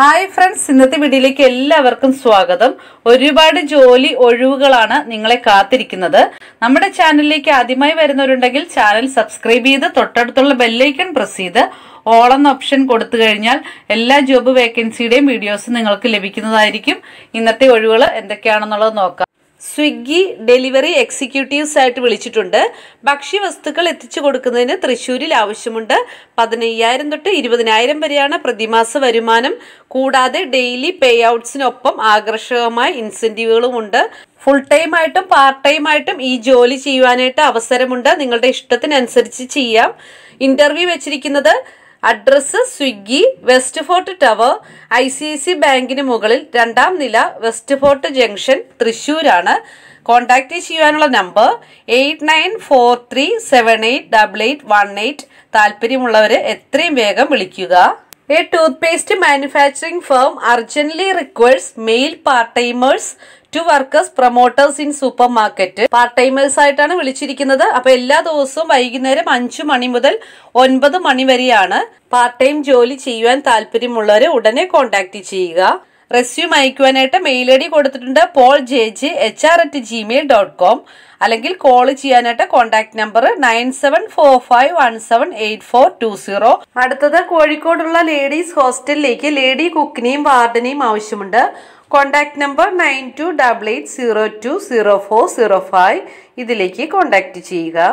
hi friends ഇന്നത്തെ വീഡിയോയിലേക്ക് എല്ലാവർക്കും സ്വാഗതം ഒരുപാട് ജോലി ഒഴിവുകളാണ് നിങ്ങളെ കാത്തിരിക്കുന്നത് നമ്മുടെ ചാനലിലേക്ക് ആദ്യമായി വരുന്നവരുണ്ടെങ്കിൽ ചാനൽ സബ്സ്ക്രൈബ് ചെയ്ത് തൊട്ടടുത്തുള്ള ബെല്ലൈക്കൺ പ്രസ് ചെയ്ത് ഓൾ എന്ന ഓപ്ഷൻ കൊടുത്തു കഴിഞ്ഞാൽ എല്ലാ ജോബ് വേക്കൻസിയുടെയും വീഡിയോസ് നിങ്ങൾക്ക് ലഭിക്കുന്നതായിരിക്കും ഇന്നത്തെ ഒഴിവുകൾ എന്തൊക്കെയാണെന്നുള്ളത് നോക്കാം സ്വിഗ്ഗി ഡെലിവറി എക്സിക്യൂട്ടീവ്സ് ആയിട്ട് വിളിച്ചിട്ടുണ്ട് ഭക്ഷ്യവസ്തുക്കൾ എത്തിച്ചു കൊടുക്കുന്നതിന് തൃശ്ശൂരിൽ ആവശ്യമുണ്ട് പതിനയ്യായിരം തൊട്ട് ഇരുപതിനായിരം വരെയാണ് പ്രതിമാസ വരുമാനം കൂടാതെ ഡെയിലി പേ ഔട്ട്സിനൊപ്പം ആകർഷകമായ ഇൻസെന്റീവുകളും ഉണ്ട് ഫുൾ ടൈം ആയിട്ടും പാർട്ട് ടൈം ആയിട്ടും ഈ ജോലി ചെയ്യുവാനായിട്ട് അവസരമുണ്ട് നിങ്ങളുടെ ഇഷ്ടത്തിനനുസരിച്ച് ചെയ്യാം ഇന്റർവ്യൂ വെച്ചിരിക്കുന്നത് address Swiggy west fort tower I C C ബാങ്കിന് മുകളിൽ രണ്ടാം നില വെസ്റ്റ് ഫോർട്ട് ജംഗ്ഷൻ തൃശ്ശൂരാണ് കോൺടാക്റ്റ് ചെയ്യാനുള്ള number eight nine four three seven eight double eight one eight താല്പര്യമുള്ളവർ എത്രയും വേഗം വിളിക്കുക a paste manufacturing firm urgently requires male part timers to workers promoters in supermarket part timers ആയിട്ടാണ് വിളിച്ചിരിക്കുന്നത് അപ്പോൾ എല്ലാ ദിവസവും വൈകുന്നേരം അഞ്ചു മണി മുതൽ ഒൻപത് മണി വരെയാണ് പാർട്ട് ടൈം ജോലി ചെയ്യുവാൻ താല്പര്യമുള്ളവരെ ഉടനെ കോൺടാക്ട് ചെയ്യുക റെസ്യൂം അയക്കുവാനായിട്ട് മെയിൽ ഐ ഡി കൊടുത്തിട്ടുണ്ട് Paul J J H R at Gmail dot com അല്ലെങ്കിൽ കോൾ ചെയ്യാനായിട്ട് contact number nine seven four five one seven eight four two zero അടുത്തത് കോഴിക്കോടുള്ള ലേഡീസ് ഹോസ്റ്റലിലേക്ക് ലേഡി കുക്കിനെയും വാർഡനെയും ആവശ്യമുണ്ട് contact number nine two double eight zero two zero four zero five ഇതിലേക്ക് contact ചെയ്യുക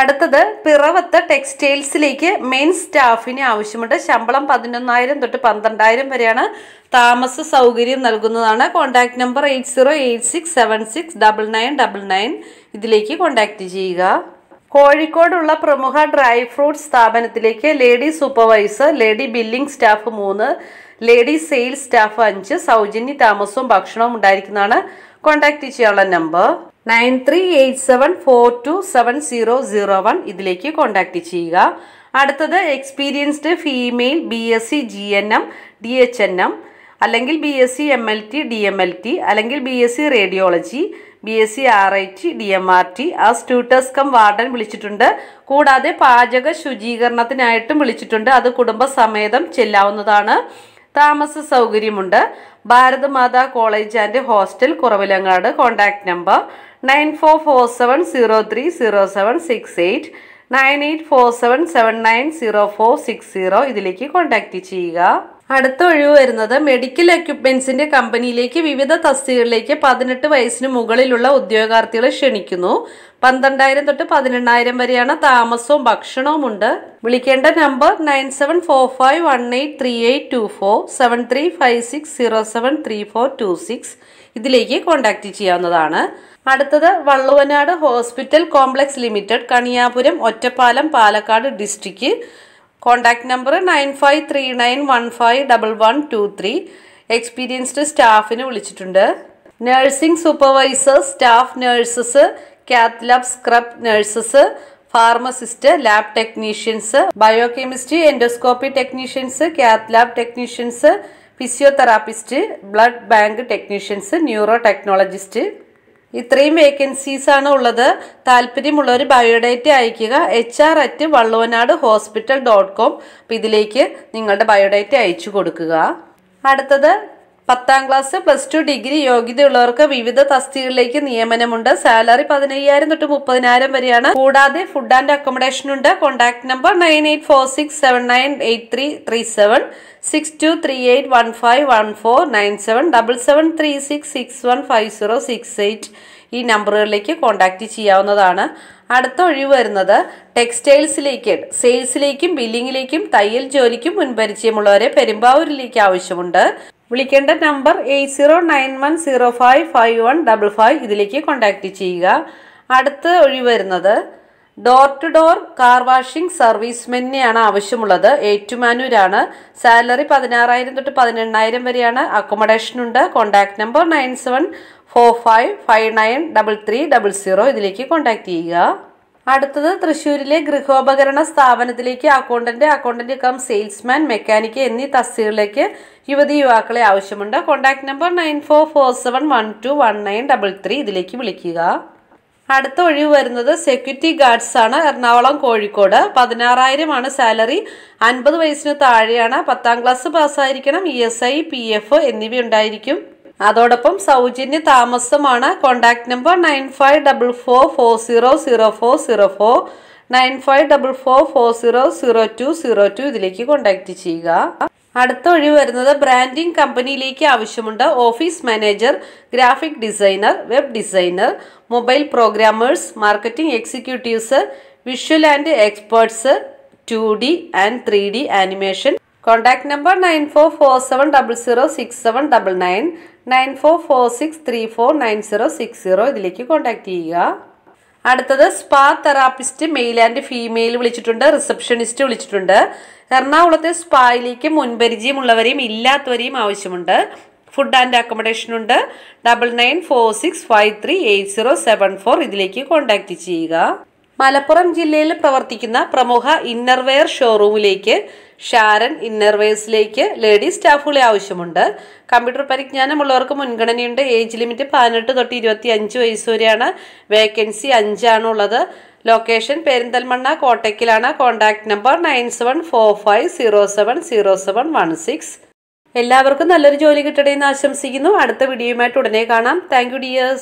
അടുത്തത് പിറവത്ത് ടെക്സ്റ്റൈൽസിലേക്ക് മെയിൻ സ്റ്റാഫിന് ആവശ്യമുണ്ട് ശമ്പളം പതിനൊന്നായിരം തൊട്ട് പന്ത്രണ്ടായിരം വരെയാണ് താമസ സൗകര്യം നൽകുന്നതാണ് contact number eight zero eight six seven six double nine double nine ഇതിലേക്ക് കോൺടാക്റ്റ് ചെയ്യുക കോഴിക്കോടുള്ള പ്രമുഖ ഡ്രൈ ഫ്രൂട്ട് സ്ഥാപനത്തിലേക്ക് lady supervisor lady billing staff മൂന്ന് ലേഡി സെയിൽസ് സ്റ്റാഫ് അഞ്ച് സൗജന്യ താമസവും ഭക്ഷണവും ഉണ്ടായിരിക്കുന്നതാണ് കോൺടാക്റ്റ് ചെയ്യാനുള്ള number nine three eight seven four two seven zero zero one ഇതിലേക്ക് കോൺടാക്റ്റ് ചെയ്യുക അടുത്തത് experienced female B S C G N M D H N M അല്ലെങ്കിൽ B S C M L T D M L T അല്ലെങ്കിൽ B S C radiology B S C R I T D M R T ആ tutors come warden വിളിച്ചിട്ടുണ്ട് കൂടാതെ പാചക ശുചീകരണത്തിനായിട്ടും വിളിച്ചിട്ടുണ്ട് അത് കുടുംബസമേതം ചെല്ലാവുന്നതാണ് താമസ സൗകര്യമുണ്ട് Bharatmata college and hostel Kuravilangad contact number nine four four seven zero three zero seven six eight nine eight four seven seven nine zero four six zero ഇതിലേക്ക് കോൺടാക്റ്റ് ചെയ്യുക അടുത്ത ഒഴിവ് വരുന്നത് മെഡിക്കൽ എക്യുപ്മെന്റ്സിന്റെ കമ്പനിയിലേക്ക് വിവിധ തസ്തികകളിലേക്ക് പതിനെട്ട് വയസ്സിന് മുകളിലുള്ള ഉദ്യോഗാർത്ഥികളെ ക്ഷണിക്കുന്നു പന്ത്രണ്ടായിരം തൊട്ട് പതിനെണ്ണായിരം വരെയാണ് താമസവും ഭക്ഷണവും ഉണ്ട് വിളിക്കേണ്ട number nine seven four five one eight three eight two four seven three five six zero seven three four two six ഇതിലേക്ക് കോൺടാക്റ്റ് ചെയ്യാവുന്നതാണ് അടുത്തത് Valluvanad hospital complex limited Kaniyapuram Ottapalam Palakkad district contact number nine five three nine one five double one two three experienced സ്റ്റാഫിന് വിളിച്ചിട്ടുണ്ട് nursing supervisor staff nurses cath scrub nurses pharmacist lab technicians biochemistry endoscopy technicians cath lab technicians physiotherapist blood bank technicians neuro technologist ഇത്രയും vacancies ആണ് ഉള്ളത് താല്പര്യമുള്ളവർ biodata അയക്കുക H R at Valluvanad hospital dot com ഇതിലേക്ക് നിങ്ങളുടെ biodata അയച്ചു കൊടുക്കുക അടുത്തത് പത്താം ക്ലാസ് പ്ലസ് ടു ഡിഗ്രി യോഗ്യതയുള്ളവർക്ക് വിവിധ തസ്തികളിലേക്ക് നിയമനമുണ്ട് സാലറി പതിനയ്യായിരം തൊട്ട് മുപ്പതിനായിരം വരെയാണ് കൂടാതെ ഫുഡ് ആൻഡ് അക്കോമഡേഷൻ ഉണ്ട് contact number nine eight four six seven nine eight three three seven six two three eight one five one four nine seven double seven three six six one five zero six eight ഈ നമ്പറുകളിലേക്ക് contact ചെയ്യാവുന്നതാണ് അടുത്ത ഒഴിവ് വരുന്നത് ടെക്സ്റ്റൈൽസിലേക്ക് സെയിൽസിലേക്കും ബില്ലിങ്ങിലേക്കും തയ്യൽ ജോലിക്കും മുൻപരിചയമുള്ളവരെ പെരുമ്പാവൂരിലേക്ക് ആവശ്യമുണ്ട് വിളിക്കേണ്ട number eight zero nine one zero five five one double five ഇതിലേക്ക് കോൺടാക്റ്റ് ചെയ്യുക അടുത്ത് ഒഴിവരുന്നത് door to door car washing സർവീസ്മെന്നെയാണ് ആവശ്യമുള്ളത് ഏറ്റു മാനൂരാണ് സാലറി പതിനാറായിരം തൊട്ട് പതിനെണ്ണായിരം വരെയാണ് അക്കോമഡേഷൻ ഉണ്ട് contact number nine seven four five five nine double three double zero ഇതിലേക്ക് കോൺടാക്ട് ചെയ്യുക അടുത്തത് തൃശ്ശൂരിലെ ഗൃഹോപകരണ സ്ഥാപനത്തിലേക്ക് accountant accountant cum salesman mechanic എന്നീ തസ്തികളിലേക്ക് യുവതി യുവാക്കളെ ആവശ്യമുണ്ട് contact number nine four four seven one two one nine double three ഇതിലേക്ക് വിളിക്കുക അടുത്ത ഒഴിവ് വരുന്നത് സെക്യൂരിറ്റി ഗാർഡ്സ് ആണ് എറണാകുളം കോഴിക്കോട് ആണ് സാലറി അൻപത് വയസ്സിന് താഴെയാണ് പത്താം ക്ലാസ് പാസ്സായിരിക്കണം E S I P F എന്നിവ ഉണ്ടായിരിക്കും അതോടൊപ്പം സൗജന്യ താമസമാണ് contact number nine five double four four zero zero four zero four nine five double four four zero zero two zero two ഇതിലേക്ക് കോൺടാക്റ്റ് ചെയ്യുക അടുത്ത ഒഴിവ് വരുന്നത് ബ്രാൻഡിംഗ് കമ്പനിയിലേക്ക് ആവശ്യമുണ്ട് office manager graphic designer web designer mobile programmers marketing executives visual and experts two D and three D animation contact number nine four four seven double zero six seven double nine nine four four six three four nine zero six zero ഇതിലേക്ക് contact ചെയ്യുക അടുത്തത് spa therapist male and female വിളിച്ചിട്ടുണ്ട് receptionist വിളിച്ചിട്ടുണ്ട് എറണാകുളത്തെ സ്പായിലേക്ക് മുൻപരിചയമുള്ളവരെയും ഇല്ലാത്തവരെയും ആവശ്യമുണ്ട് ഫുഡ് ആൻഡ് അക്കോമഡേഷൻ ഉണ്ട് double nine four six five three eight zero seven four ഇതിലേക്ക് കോൺടാക്റ്റ് ചെയ്യുക മലപ്പുറം ജില്ലയിൽ പ്രവർത്തിക്കുന്ന പ്രമുഖ ഇന്നർവെയർ ഷോറൂമിലേക്ക് ഷാരൻ ഇന്നർവെയർസിലേക്ക് ലേഡി സ്റ്റാഫുകളെ ആവശ്യമുണ്ട് കമ്പ്യൂട്ടർ പരിജ്ഞാനമുള്ളവർക്ക് മുൻഗണനയുണ്ട് ഏജ് ലിമിറ്റ് പതിനെട്ട് തൊട്ട് ഇരുപത്തി അഞ്ച് വയസ്സ് വരെയാണ് വേക്കൻസി അഞ്ചാണുള്ളത് ലൊക്കേഷൻ പെരിന്തൽമണ്ണ കോട്ടയ്ക്കിലാണ് contact number nine seven four five zero seven zero seven one six എല്ലാവർക്കും നല്ലൊരു ജോലി കിട്ടണമെന്ന് ആശംസിക്കുന്നു അടുത്ത വീഡിയോയുമായിട്ട് ഉടനെ കാണാം താങ്ക് യു ഡിയേഴ്സ്